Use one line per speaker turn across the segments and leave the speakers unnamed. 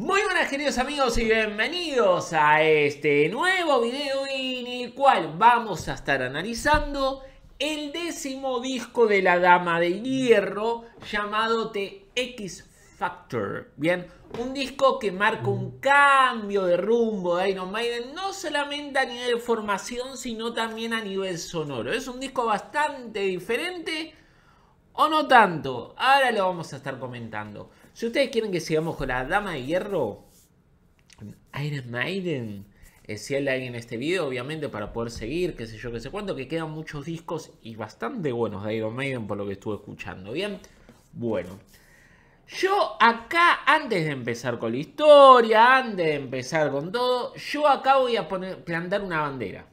Muy buenas queridos amigos y bienvenidos a este nuevo video en el cual vamos a estar analizando el décimo disco de la Dama de Hierro llamado X Factor. Bien, un disco que marca un cambio de rumbo de Iron Maiden, no solamente a nivel de formación, sino también a nivel sonoro. Es un disco bastante diferente o no tanto. Ahora lo vamos a estar comentando. Si ustedes quieren que sigamos con la Dama de Hierro, Iron Maiden, eh, si hay alguien en este video, obviamente, para poder seguir, qué sé yo, qué sé cuánto, que quedan muchos discos y bastante buenos de Iron Maiden por lo que estuve escuchando, ¿bien? Bueno. Yo acá, antes de empezar con la historia, antes de empezar con todo, yo acá voy a plantar una bandera.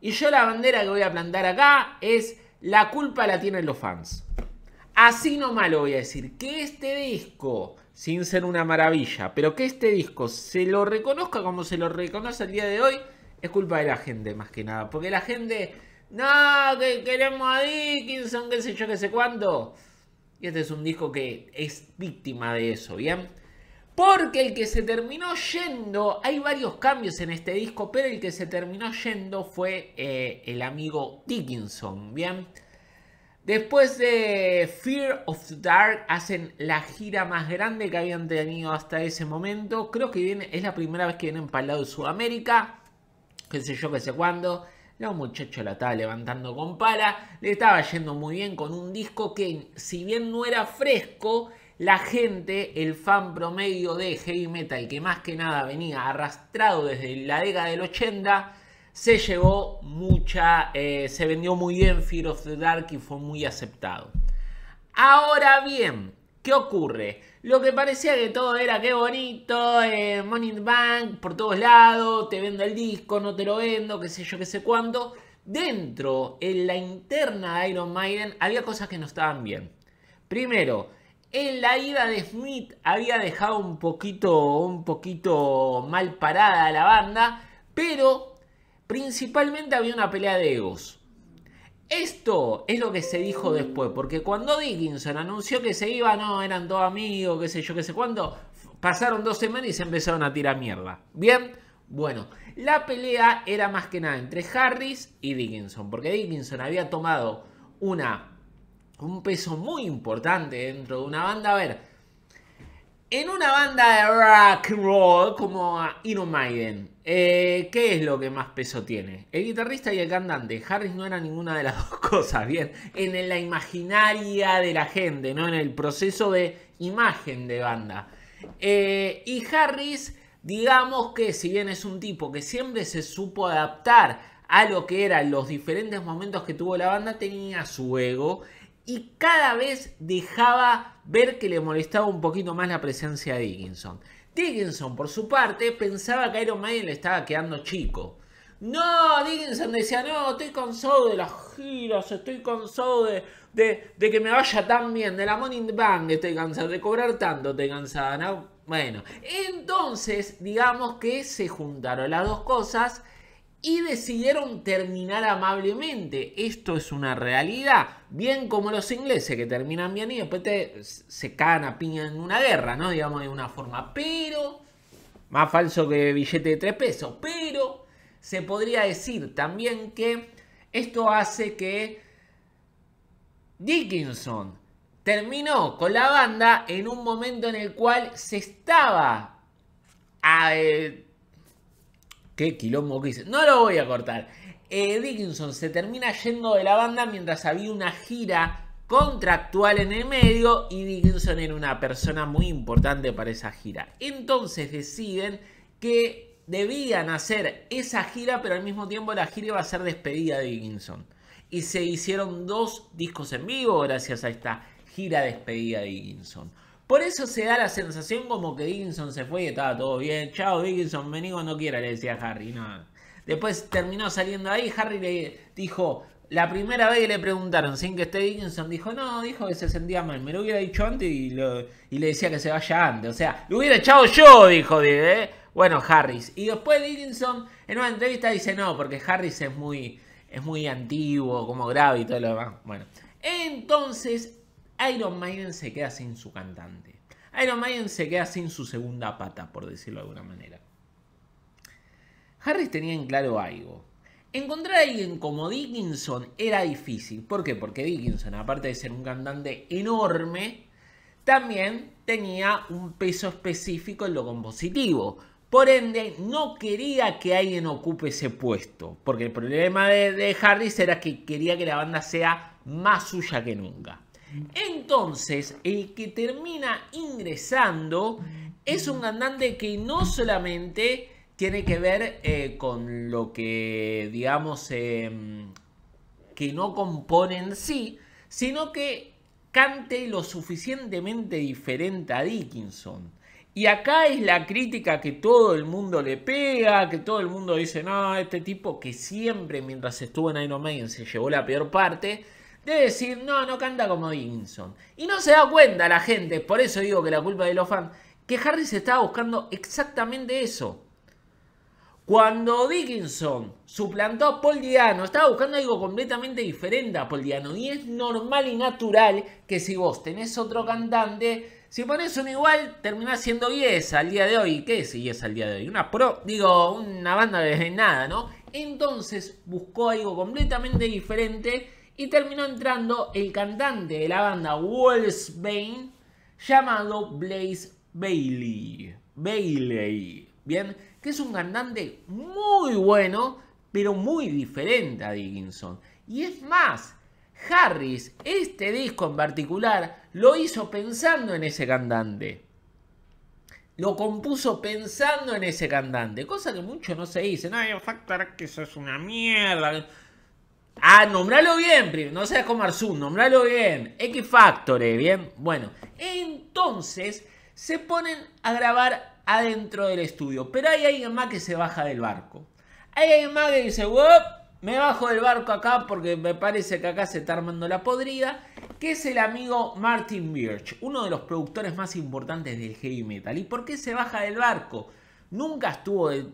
Y yo la bandera que voy a plantar acá es la culpa la tienen los fans. Así no lo voy a decir, que este disco, sin ser una maravilla, pero que este disco se lo reconozca como se lo reconoce el día de hoy, es culpa de la gente más que nada. Porque la gente, no, que queremos a Dickinson, qué sé yo, qué sé cuándo. Y este es un disco que es víctima de eso, ¿bien? Porque el que se terminó yendo, hay varios cambios en este disco, pero el que se terminó yendo fue eh, el amigo Dickinson, ¿bien? Después de Fear of the Dark hacen la gira más grande que habían tenido hasta ese momento. Creo que es la primera vez que vienen para el lado de Sudamérica. Qué sé yo, qué sé cuándo. La muchacha la estaba levantando con pala. Le estaba yendo muy bien con un disco que, si bien no era fresco, la gente, el fan promedio de heavy metal, que más que nada venía arrastrado desde la década del 80, se llevó mucha, eh, se vendió muy bien Fear of the Dark y fue muy aceptado. Ahora bien, ¿qué ocurre? Lo que parecía que todo era qué bonito, eh, Money Bank por todos lados, te vendo el disco, no te lo vendo, qué sé yo, qué sé cuándo. Dentro, en la interna de Iron Maiden, había cosas que no estaban bien. Primero, en la ida de Smith había dejado un poquito, un poquito mal parada a la banda, pero principalmente había una pelea de egos. Esto es lo que se dijo después, porque cuando Dickinson anunció que se iba, no, eran dos amigos, qué sé yo, qué sé cuándo, pasaron dos semanas y se empezaron a tirar mierda. Bien, bueno, la pelea era más que nada entre Harris y Dickinson, porque Dickinson había tomado una, un peso muy importante dentro de una banda. A ver, en una banda de rock and roll como Iron Maiden, eh, ¿qué es lo que más peso tiene? El guitarrista y el cantante. Harris no era ninguna de las dos cosas, bien. En la imaginaria de la gente, ¿no? En el proceso de imagen de banda. Eh, y Harris, digamos que si bien es un tipo que siempre se supo adaptar a lo que eran los diferentes momentos que tuvo la banda, tenía su ego y cada vez dejaba ver que le molestaba un poquito más la presencia de Dickinson. Dickinson, por su parte, pensaba que Iron Maiden le estaba quedando chico. No, Dickinson decía, no, estoy cansado de las giras, estoy cansado de, de, que me vaya tan bien, de la Money in Bank, estoy cansado de cobrar tanto, estoy cansada, Bueno, entonces digamos que se juntaron las dos cosas y decidieron terminar amablemente. Esto es una realidad. Bien como los ingleses que terminan bien y después se cagan a piña en una guerra, ¿no? Digamos de una forma. Pero, más falso que billete de tres pesos. Pero se podría decir también que esto hace que Dickinson terminó con la banda en un momento en el cual se estaba... A, eh, Qué quilombo que hice. No lo voy a cortar. Eh, Dickinson se termina yendo de la banda mientras había una gira contractual en el medio y Dickinson era una persona muy importante para esa gira. Entonces deciden que debían hacer esa gira, pero al mismo tiempo la gira iba a ser despedida de Dickinson. Y se hicieron dos discos en vivo gracias a esta gira despedida de Dickinson. Por eso se da la sensación como que Dickinson se fue y estaba todo bien. Chao Dickinson, vení cuando quiera, le decía Harry. Después terminó saliendo ahí, Harry le dijo, la primera vez que le preguntaron sin que esté Dickinson, dijo, no, dijo que se sentía mal. Me lo hubiera dicho antes y, le decía que se vaya antes. O sea, lo hubiera echado yo, dijo ¿eh? Bueno, Harris. Y después Dickinson en una entrevista dice, no, porque Harris es muy, es muy antiguo, como grave y todo lo demás. Bueno, entonces Iron Maiden se queda sin su cantante. Iron Maiden se queda sin su segunda pata, por decirlo de alguna manera. Harris tenía en claro algo. Encontrar a alguien como Dickinson era difícil. ¿Por qué? Porque Dickinson, aparte de ser un cantante enorme, también tenía un peso específico en lo compositivo. Por ende, no quería que alguien ocupe ese puesto, porque el problema de, de Harris era que quería que la banda sea más suya que nunca. Entonces, el que termina ingresando es un andante que no solamente tiene que ver eh, con lo que, digamos, em, que no compone en sí, sino que cante lo suficientemente diferente a Dickinson. Y acá es la crítica que todo el mundo le pega, que todo el mundo dice, no, este tipo que siempre mientras estuvo en Iron Maiden se llevó la peor parte, de decir, no, no canta como Dickinson. Y no se da cuenta la gente, por eso digo que la culpa de los fans, que Harris estaba buscando exactamente eso. Cuando Dickinson suplantó a Paul Diano, estaba buscando algo completamente diferente a Paul Diano. Y es normal y natural que si vos tenés otro cantante, si pones un igual, terminás siendo 10 al día de hoy. ¿Qué es 10 al día de hoy? Una pro, digo, una banda desde nada, ¿no? Entonces buscó algo completamente diferente y terminó entrando el cantante de la banda Wolfsbane llamado Blaze Bailey. Bailey, ¿bien? Que es un cantante muy bueno, pero muy diferente a Dickinson. Y es más, Harris, este disco en particular, lo hizo pensando en ese cantante. Lo compuso pensando en ese cantante, cosa que muchos no se dicen. Ay, Factor, que eso es una mierda. Ah, nombralo bien, no seas como Arzun, nombralo bien. X Factor, bien. Bueno, entonces se ponen a grabar adentro del estudio. Pero hay alguien más que se baja del barco. Hay alguien más que dice, me bajo del barco acá porque me parece que acá se está armando la podrida. Que es el amigo Martin Birch, uno de los productores más importantes del heavy metal. ¿Y por qué se baja del barco? Nunca estuvo del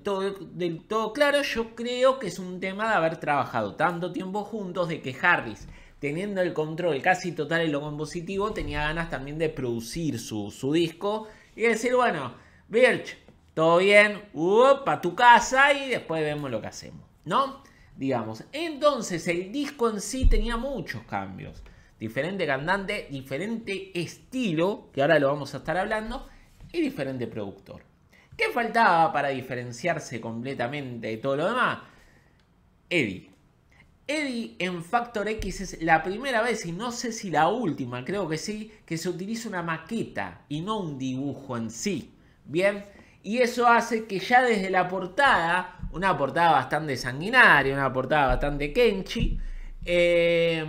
todo, claro. Yo creo que es un tema de haber trabajado tanto tiempo juntos, de que Harris teniendo el control casi total en lo compositivo, tenía ganas también de producir su, disco y decir, bueno, Birch, todo bien, para tu casa y después vemos lo que hacemos, ¿no? Digamos, entonces el disco en sí tenía muchos cambios. Diferente cantante, diferente estilo, que ahora lo vamos a estar hablando, y diferente productor. ¿Qué faltaba para diferenciarse completamente de todo lo demás? Eddie. Eddie en Factor X es la primera vez y no sé si la última, creo que sí, que se utiliza una maqueta y no un dibujo en sí. Bien, y eso hace que ya desde la portada, una portada bastante sanguinaria, una portada bastante kenchi, eh,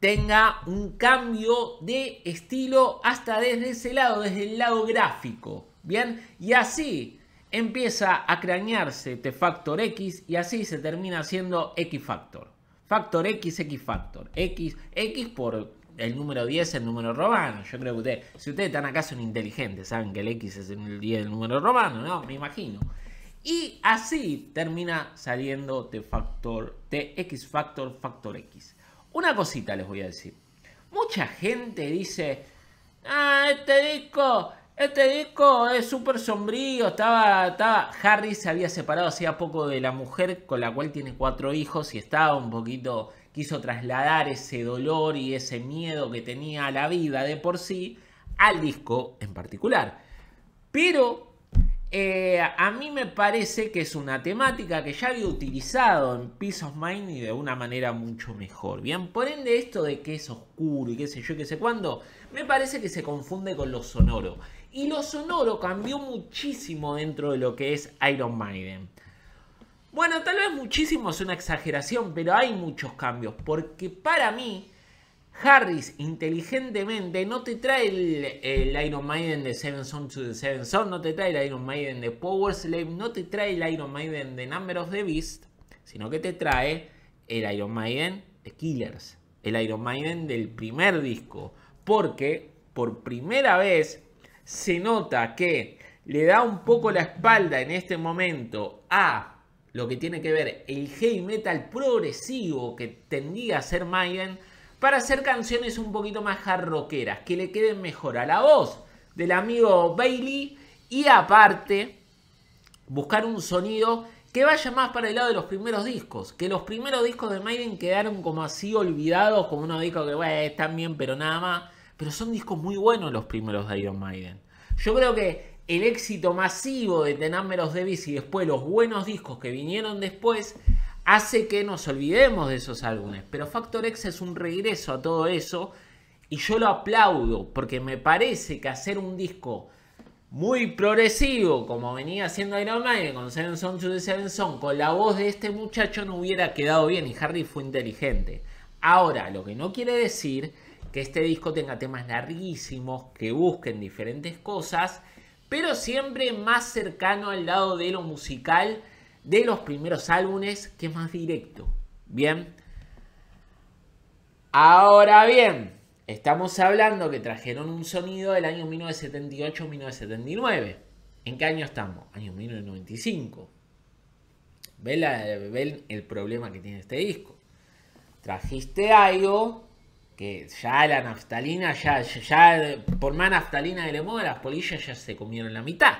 tenga un cambio de estilo hasta desde ese lado, desde el lado gráfico. Bien, y así empieza a cranearse T-Factor X y así se termina haciendo X-Factor. Factor X, X-Factor. X, X por el número 10 el número romano. Yo creo que ustedes, si ustedes están acá son inteligentes, saben que el X es el 10 del número romano, ¿no? Me imagino. Y así termina saliendo T-Factor, x factor Factor X. Una cosita les voy a decir. Mucha gente dice, ah, este disco, este disco es súper sombrío, estaba, Harry se había separado hacía poco de la mujer con la cual tiene cuatro hijos y estaba un poquito, quiso trasladar ese dolor y ese miedo que tenía a la vida de por sí al disco en particular. Pero eh, a mí me parece que es una temática que ya había utilizado en Peace of Mind y de una manera mucho mejor. Bien, por ende esto de que es oscuro y qué sé yo, qué sé cuándo, me parece que se confunde con lo sonoro. Y lo sonoro cambió muchísimo dentro de lo que es Iron Maiden. Bueno, tal vez muchísimo es una exageración, pero hay muchos cambios, porque para mí Harris inteligentemente no te trae el, Iron Maiden de Seven Son to the Seven Son, no te trae el Iron Maiden de Power Slave, no te trae el Iron Maiden de Number of the Beast, sino que te trae el Iron Maiden de Killers, el Iron Maiden del primer disco, porque por primera vez se nota que le da un poco la espalda en este momento a lo que tiene que ver el heavy metal progresivo que tendría a ser Maiden para hacer canciones un poquito más jarroqueras que le queden mejor a la voz del amigo Bailey y aparte buscar un sonido que vaya más para el lado de los primeros discos, que los primeros discos de Maiden quedaron como así olvidados, como unos discos que bueno, están bien pero nada más, pero son discos muy buenos los primeros de Iron Maiden. Yo creo que el éxito masivo de The Numbers Devis y después los buenos discos que vinieron después hace que nos olvidemos de esos álbumes. Pero Factor X es un regreso a todo eso y yo lo aplaudo porque me parece que hacer un disco muy progresivo como venía haciendo Iron Maiden con Seven Song to the Seven con la voz de este muchacho no hubiera quedado bien y Harry fue inteligente. Ahora, lo que no quiere decir que este disco tenga temas larguísimos, que busquen diferentes cosas, pero siempre más cercano al lado de lo musical de los primeros álbumes que es más directo. Bien. Ahora bien, estamos hablando que trajeron un sonido del año 1978-1979. ¿En qué año estamos? Año 1995. ¿Ven, el problema que tiene este disco. Trajiste algo que ya la naftalina, ya, ya, por más naftalina de le moda. las polillas ya se comieron la mitad.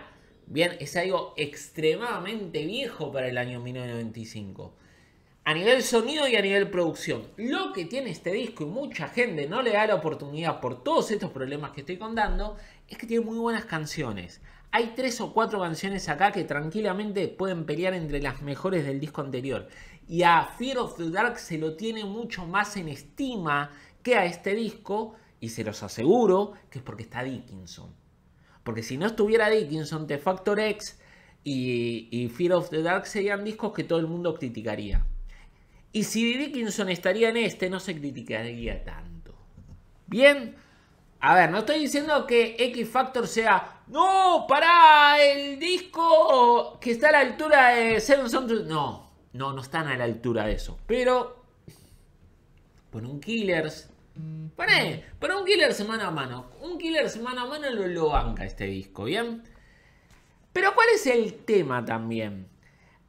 Bien, es algo extremadamente viejo para el año 1995. A nivel sonido y a nivel producción. Lo que tiene este disco y mucha gente no le da la oportunidad por todos estos problemas que estoy contando es que tiene muy buenas canciones. Hay tres o cuatro canciones acá que tranquilamente pueden pelear entre las mejores del disco anterior. Y a Fear of the Dark se lo tiene mucho más en estima que a este disco. Y se los aseguro que es porque está Dickinson. Porque si no estuviera Dickinson, The Factor X y, Fear of the Dark serían discos que todo el mundo criticaría. Y si Dickinson estaría en este, no se criticaría tanto. Bien. A ver, no estoy diciendo que X Factor sea. ¡No! ¡Para! El disco que está a la altura de Seven Sons. No, no, no están a la altura de eso. Pero. Con un Killers, para, un killer semana a mano. Un killer semana a mano lo, banca este disco, ¿bien? Pero ¿cuál es el tema también?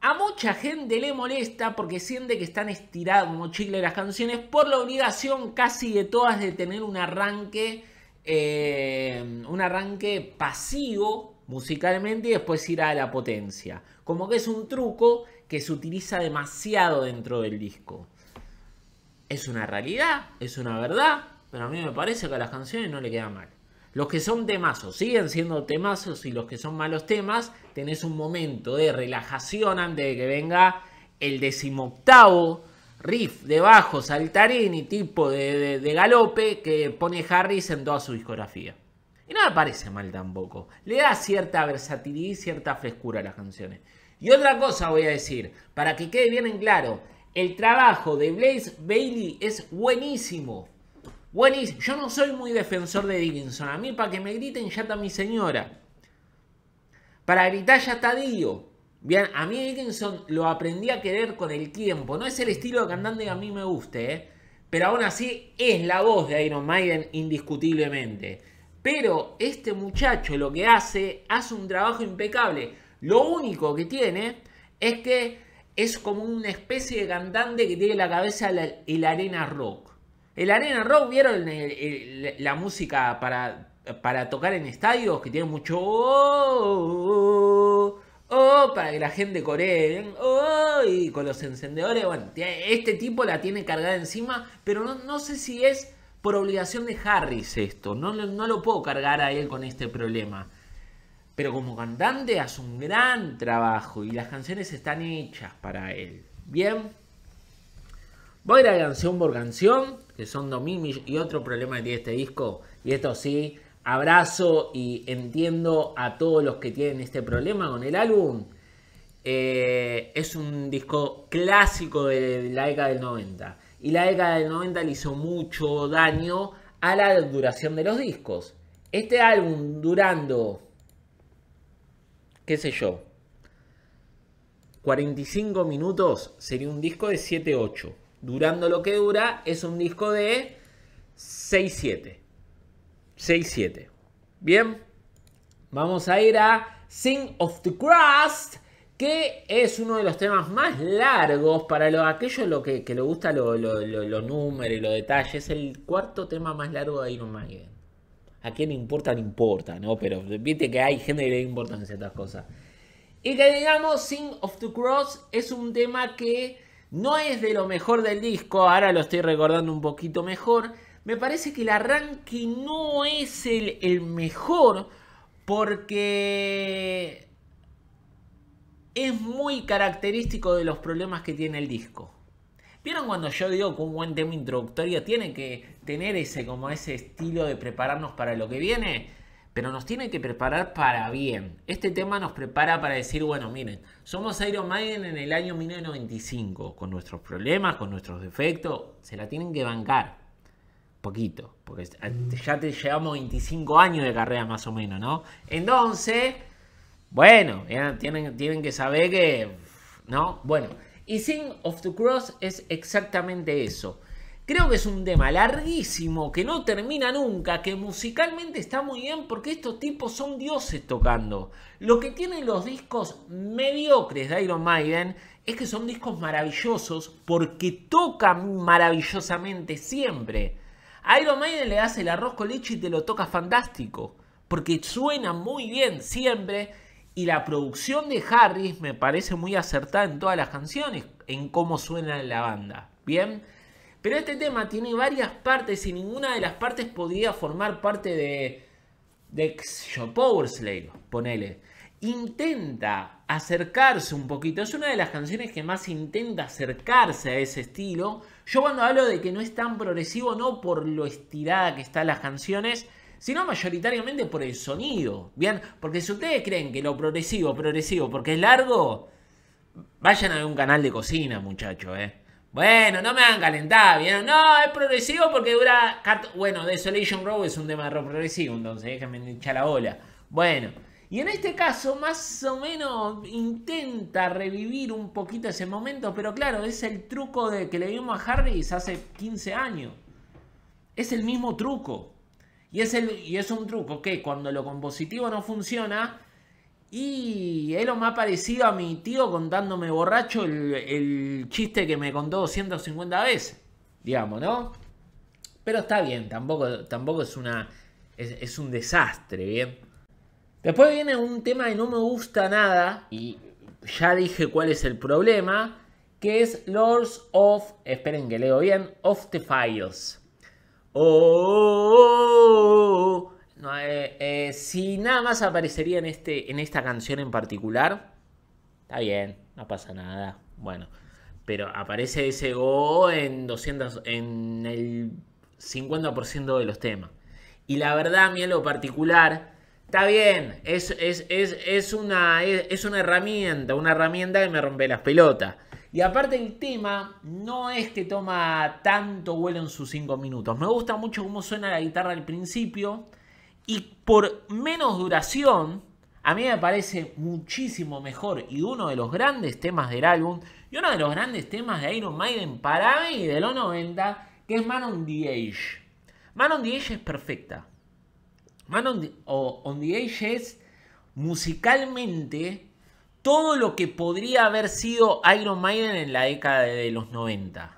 A mucha gente le molesta porque siente que están estirados como chicle las canciones por la obligación casi de todas de tener un arranque, eh, un arranque pasivo musicalmente y después ir a la potencia. Como que es un truco que se utiliza demasiado dentro del disco es una realidad, es una verdad, pero a mí me parece que a las canciones no le queda mal. Los que son temazos siguen siendo temazos y los que son malos temas, tenés un momento de relajación antes de que venga el decimoctavo riff de bajo saltarín y tipo de, de galope que pone Harris en toda su discografía. Y no me parece mal tampoco. Le da cierta versatilidad y cierta frescura a las canciones. Y otra cosa voy a decir, para que quede bien en claro, el trabajo de Blaze Bailey es buenísimo. Buenísimo. Yo no soy muy defensor de Dickinson. A mí, para que me griten, ya está mi señora. Para gritar, ya está Dio. Bien, a mí Dickinson lo aprendí a querer con el tiempo. No es el estilo de cantante que a mí me guste, ¿eh? pero aún así es la voz de Iron Maiden indiscutiblemente. Pero este muchacho lo que hace, hace un trabajo impecable. Lo único que tiene es que es como una especie de cantante que tiene la cabeza el arena rock. El arena rock, ¿vieron la música para, tocar en estadios? Que tiene mucho... Oh, oh, oh, para que la gente coree. y con los encendedores. Bueno, este tipo la tiene cargada encima, pero no, sé si es por obligación de Harris esto. no lo puedo cargar a él con este problema. Pero como cantante hace un gran trabajo y las canciones están hechas para él. Bien. Voy a ir a canción por canción, que son Domini y otro problema que tiene este disco. Y esto sí, abrazo y entiendo a todos los que tienen este problema con el álbum. Eh, es un disco clásico de la década del 90. Y la década del 90 le hizo mucho daño a la duración de los discos. Este álbum durando qué sé yo, 45 minutos sería un disco de 7-8. Durando lo que dura, es un disco de 6-7. 6-7. Bien, vamos a ir a Sing of the Crust, que es uno de los temas más largos para aquellos lo que, que le gusta los números y los detalles. Es el cuarto tema más largo de Iron Maiden a quién importa, no importa, ¿no? Pero viste que hay gente que le importan ciertas cosas. Y que digamos, Sing of the Cross es un tema que no es de lo mejor del disco, ahora lo estoy recordando un poquito mejor. Me parece que el arranque no es el mejor porque es muy característico de los problemas que tiene el disco. ¿Vieron cuando yo digo que un buen tema introductorio tiene que tener ese como ese estilo de prepararnos para lo que viene? Pero nos tiene que preparar para bien. Este tema nos prepara para decir, bueno, miren, somos Iron Maiden en el año 1995, con nuestros problemas, con nuestros defectos, se la tienen que bancar. Poquito, porque ya te llevamos 25 años de carrera más o menos, ¿no? Entonces, bueno, tienen, tienen que saber que, ¿no? Bueno, y Sing of the Cross es exactamente eso. Creo que es un tema larguísimo, que no termina nunca, que musicalmente está muy bien porque estos tipos son dioses tocando. Lo que tienen los discos mediocres de Iron Maiden es que son discos maravillosos porque tocan maravillosamente siempre. A Iron Maiden le hace el arroz con leche y te lo toca fantástico, porque suena muy bien siempre y la producción de Harris me parece muy acertada en todas las canciones, en cómo suena la banda. Bien, pero este tema tiene varias partes y ninguna de las partes podría formar parte de, de Power Slave, ponele. Intenta acercarse un poquito, es una de las canciones que más intenta acercarse a ese estilo. Yo cuando hablo de que no es tan progresivo, no por lo estirada que están las canciones, sino mayoritariamente por el sonido. Bien, porque si ustedes creen que lo progresivo, progresivo, porque es largo, vayan a ver un canal de cocina, muchachos, ¿eh? Bueno, no me hagan calentar, bien, No, es progresivo porque dura... Bueno, Desolation Row es un tema de progresivo, entonces déjenme echar la bola. Bueno, y en este caso más o menos intenta revivir un poquito ese momento, pero claro, es el truco de que le dimos a Harris hace 15 años. Es el mismo truco. Y es, el, y es un truco que cuando lo compositivo no funciona, y es lo más parecido a mi tío contándome borracho el, chiste que me contó 250 veces, digamos, ¿no? Pero está bien, tampoco, tampoco es una. Es, es un desastre, ¿bien? Después viene un tema que no me gusta nada, y ya dije cuál es el problema, que es Lords of. Esperen que leo bien, of the Files. Oh, oh, oh, oh, no, eh, eh, si nada más aparecería en, este, en esta canción en particular, está bien, no pasa nada. Bueno, pero aparece ese go en 200, en el 50% de los temas. Y la verdad, a lo particular, está bien, es, es, es, es una, es una herramienta, una herramienta que me rompe las pelotas. Y aparte el tema no es que toma tanto vuelo en sus 5 minutos. Me gusta mucho cómo suena la guitarra al principio. Y por menos duración, a mí me parece muchísimo mejor. Y uno de los grandes temas del álbum. Y uno de los grandes temas de Iron Maiden para mí de los 90. Que es Man on the Age. Man on the Age es perfecta. Man on the, Age es musicalmente todo lo que podría haber sido Iron Maiden en la década de los 90.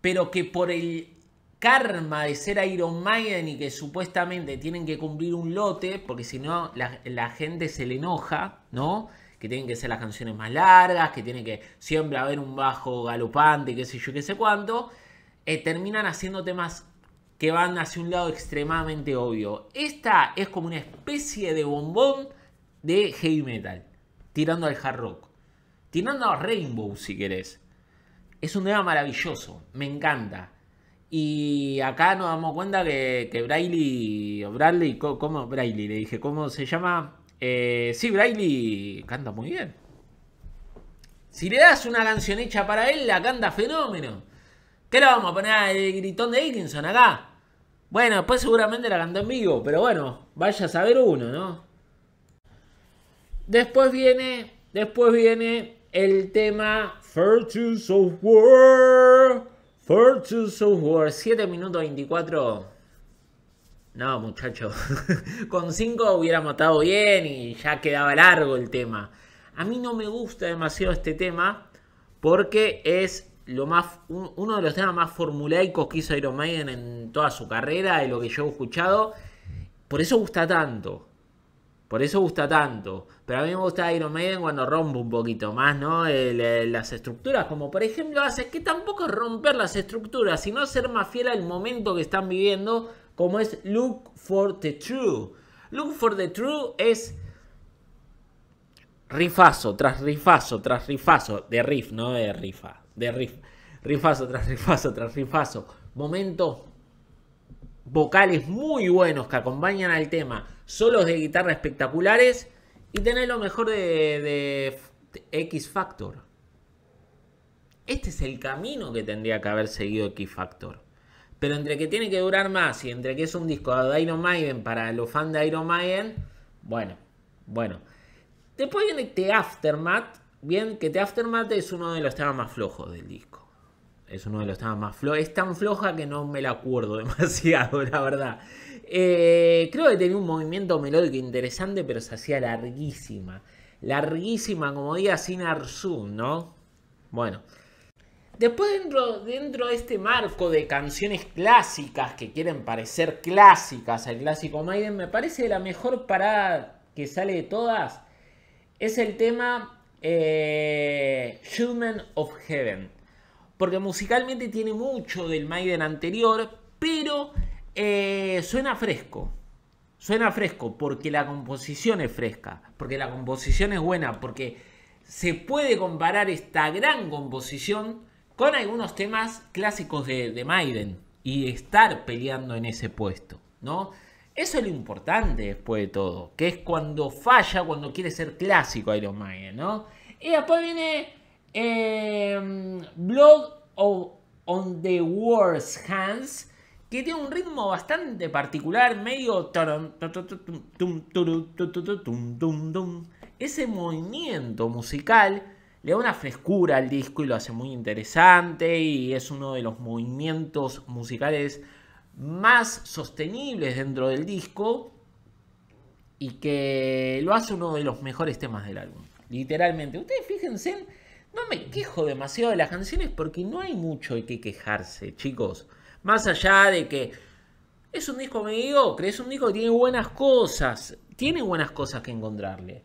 Pero que por el karma de ser Iron Maiden y que supuestamente tienen que cumplir un lote, porque si no la, gente se le enoja, ¿no? Que tienen que ser las canciones más largas, que tiene que siempre haber un bajo galopante, qué sé yo, qué sé cuánto, eh, terminan haciendo temas que van hacia un lado extremadamente obvio. Esta es como una especie de bombón de heavy metal tirando al hard rock, tirando a Rainbow si querés. Es un tema maravilloso, me encanta. Y acá nos damos cuenta que, que Bradley, ¿cómo? le dije, ¿cómo se llama? Eh, sí, Braille canta muy bien. Si le das una canción hecha para él, la canta fenómeno. ¿Qué le vamos a poner el gritón de Dickinson acá? Bueno, después seguramente la cantó en vivo, pero bueno, vaya a saber uno, ¿no? Después viene, después viene el tema Virtues of War. Virtues 7 minutos 24. No, muchacho. Con 5 hubiera matado bien y ya quedaba largo el tema. A mí no me gusta demasiado este tema porque es lo más, uno de los temas más formulaicos que hizo Iron Maiden en toda su carrera y lo que yo he escuchado. Por eso gusta tanto. Por eso gusta tanto. Pero a mí me gusta Iron Maiden cuando rompe un poquito más, ¿no? las estructuras, como por ejemplo hace que tampoco romper las estructuras, sino ser más fiel al momento que están viviendo, como es Look for the True. Look for the True es rifazo tras rifazo tras rifazo, de riff, no de rifa, de riff. Rifazo tras rifazo tras rifazo. Momentos vocales muy buenos que acompañan al tema solos de guitarra espectaculares y tener lo mejor de, X Factor. Este es el camino que tendría que haber seguido X Factor. Pero entre que tiene que durar más y entre que es un disco de Iron Maiden para los fans de Iron Maiden, bueno, bueno. Después viene The Aftermath. Bien, que The Aftermath es uno de los temas más flojos del disco es uno de los temas más flojos. Es tan floja que no me la acuerdo demasiado, la verdad. Eh, creo que tenía un movimiento melódico interesante, pero se hacía larguísima. Larguísima, como diga Sin Arzun, ¿no? Bueno. Después dentro, dentro de este marco de canciones clásicas que quieren parecer clásicas al clásico Maiden, me parece la mejor parada que sale de todas es el tema eh, Human of Heaven porque musicalmente tiene mucho del Maiden anterior, pero eh, suena fresco. Suena fresco porque la composición es fresca, porque la composición es buena, porque se puede comparar esta gran composición con algunos temas clásicos de, de Maiden y estar peleando en ese puesto, ¿no? Eso es lo importante después de todo, que es cuando falla, cuando quiere ser clásico Iron Maiden, ¿no? Y después viene eh, Blood on the Worst Hands, que tiene un ritmo bastante particular, medio... Ese movimiento musical le da una frescura al disco y lo hace muy interesante y es uno de los movimientos musicales más sostenibles dentro del disco y que lo hace uno de los mejores temas del álbum. Literalmente, ustedes fíjense no me quejo demasiado de las canciones porque no hay mucho de que quejarse, chicos. Más allá de que es un disco mediocre, es un disco que tiene buenas cosas. Tiene buenas cosas que encontrarle.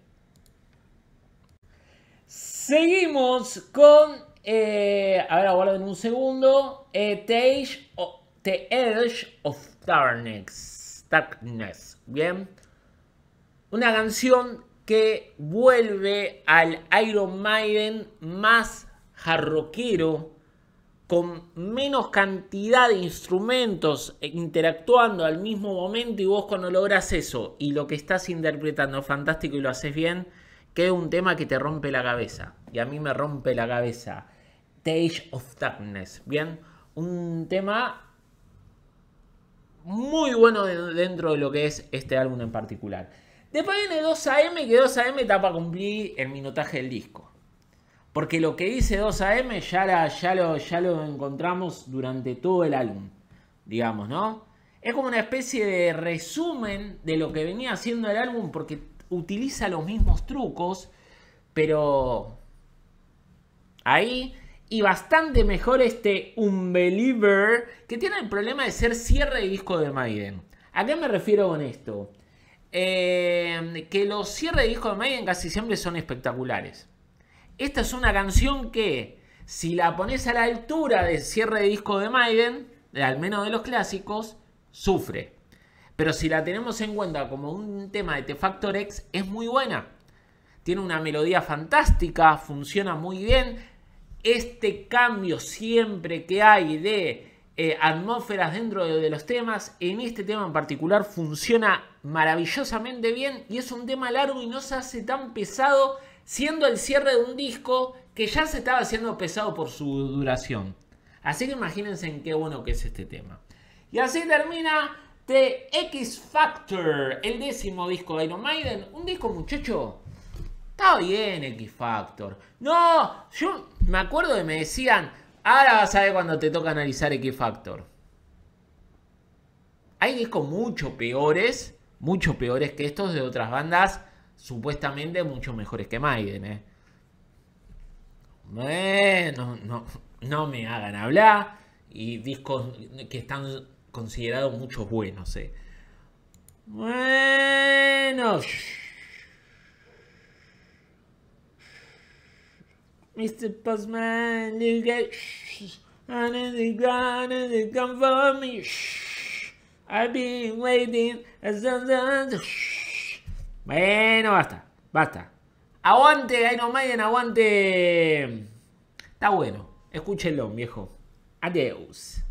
Seguimos con. Eh, a ver, aguarden un segundo. Eh, the, Edge of, the Edge of Darkness. Bien. Una canción que vuelve al Iron Maiden más jarroquero, con menos cantidad de instrumentos e interactuando al mismo momento y vos cuando logras eso y lo que estás interpretando fantástico y lo haces bien, queda un tema que te rompe la cabeza. Y a mí me rompe la cabeza. Age of Darkness, ¿bien? Un tema muy bueno dentro de lo que es este álbum en particular. Después viene 2AM, que 2AM tapa cumplir el minutaje del disco. Porque lo que dice 2AM ya, ya, lo, ya lo encontramos durante todo el álbum, digamos, ¿no? Es como una especie de resumen de lo que venía haciendo el álbum porque utiliza los mismos trucos, pero ahí y bastante mejor este Unbeliever que tiene el problema de ser cierre de disco de Maiden. ¿A qué me refiero con esto? Eh, que los cierres de disco de Maiden casi siempre son espectaculares. Esta es una canción que, si la pones a la altura del cierre de disco de Maiden, al menos de los clásicos, sufre. Pero si la tenemos en cuenta como un tema de T-Factor X, es muy buena. Tiene una melodía fantástica, funciona muy bien. Este cambio siempre que hay de eh, atmósferas dentro de, los temas. En este tema en particular funciona maravillosamente bien y es un tema largo y no se hace tan pesado siendo el cierre de un disco que ya se estaba haciendo pesado por su duración. Así que imagínense en qué bueno que es este tema. Y así termina The X Factor, el décimo disco de Iron Maiden. Un disco muchacho Está bien X Factor. No, yo me acuerdo que me decían, Ahora vas a ver cuando te toca analizar x factor. Hay discos mucho peores, mucho peores que estos de otras bandas, supuestamente mucho mejores que Maiden. Bueno, ¿eh? Eh, no, me hagan hablar. Y discos que están considerados muchos buenos. ¿eh? Bueno. Mr. Postman, you get shh, honey, honey, come for me. Shh. I've been waiting. a Shh. Bueno, basta, basta. Aguante, Iron Maiden, aguante. Está bueno. Escúchenlo, viejo. Adiós.